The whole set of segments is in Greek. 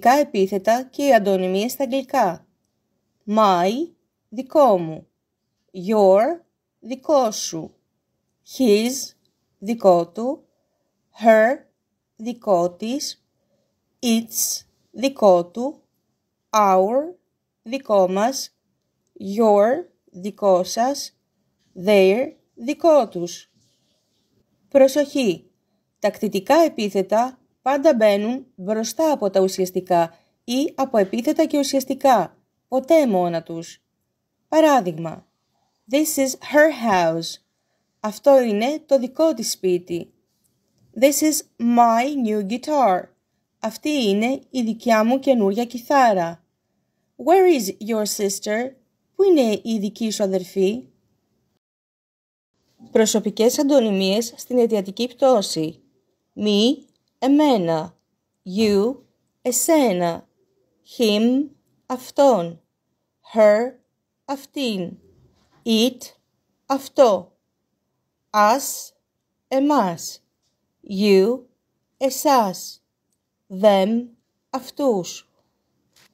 τα επίθετα και οι αντωνυμίες στα αγγλικά. My, δικό μου. Your, δικό σου. His, δικό του. Her, δικό της. Its, δικό του. Our, δικό μας. Your, δικό σας. Their, δικό τους. Προσοχή! Τα κτητικά επίθετα πάντα μπαίνουν μπροστά από τα ουσιαστικά ή από επίθετα και ουσιαστικά, ποτέ μόνα τους. Παράδειγμα, This is her house. Αυτό είναι το δικό της σπίτι. This is my new guitar. Αυτή είναι η δικιά μου καινούρια κιθάρα. Where is your sister? Πού είναι η δική σου αδερφή? Προσωπικές αντωνυμίες στην αιτιατική πτώση. Me, εμένα, you, εσένα, him, αυτόν, her, αυτήν, it, αυτό, us, εμάς, you, εσάς, them, αυτούς.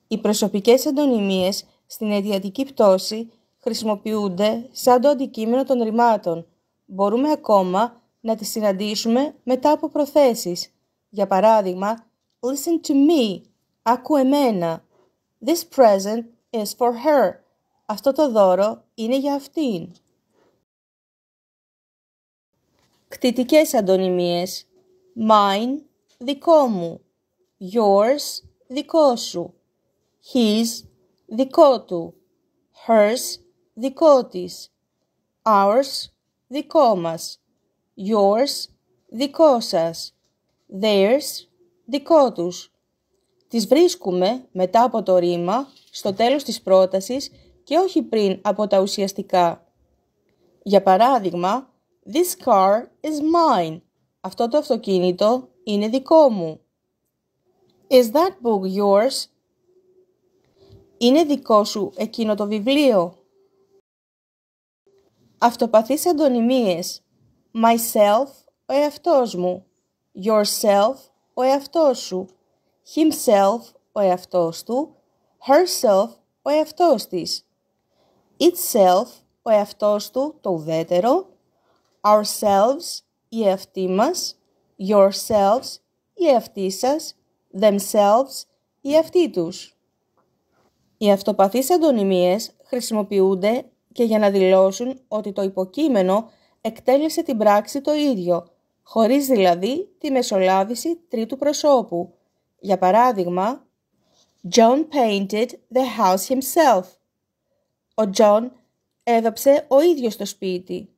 Οι προσωπικές αντωνυμίες στην αιτιατική πτώση χρησιμοποιούνται σαν το αντικείμενο των ρημάτων. Μπορούμε ακόμα να τις συναντήσουμε μετά από προθέσεις. Για παράδειγμα, listen to me, άκου εμένα. This present is for her. Αυτό το δώρο είναι για αυτήν. Κτητικές αντωνυμίες. Mine, δικό μου. Yours, δικό σου. His, δικό του. Hers, δικό της. Ours, δικό μας. Yours, δικό σας theirs, δικό τους. Τις βρίσκουμε μετά από το ρήμα, στο τέλος της πρότασης και όχι πριν από τα ουσιαστικά. Για παράδειγμα, this car is mine. Αυτό το αυτοκίνητο είναι δικό μου. Is that book yours? Είναι δικό σου εκείνο το βιβλίο. Αυτοπαθείς αντωνυμίες. Myself, ο εαυτός μου. Yourself, ο εαυτός σου. Himself, ο εαυτός του. Herself, ο εαυτός της. Itself, ο εαυτός του, το ουδέτερο. Ourselves, η εαυτοί μας. Yourselves, η εαυτοί σας. Themselves, η εαυτοί τους. Οι αυτοπαθείς αντωνυμίες χρησιμοποιούνται και για να δηλώσουν ότι το υποκείμενο εκτέλεσε την πράξη το ίδιο χωρίς δηλαδή τη μεσολάβηση τρίτου προσώπου. Για παράδειγμα, John painted the house himself. Ο John έδαψε ο ίδιος το σπίτι.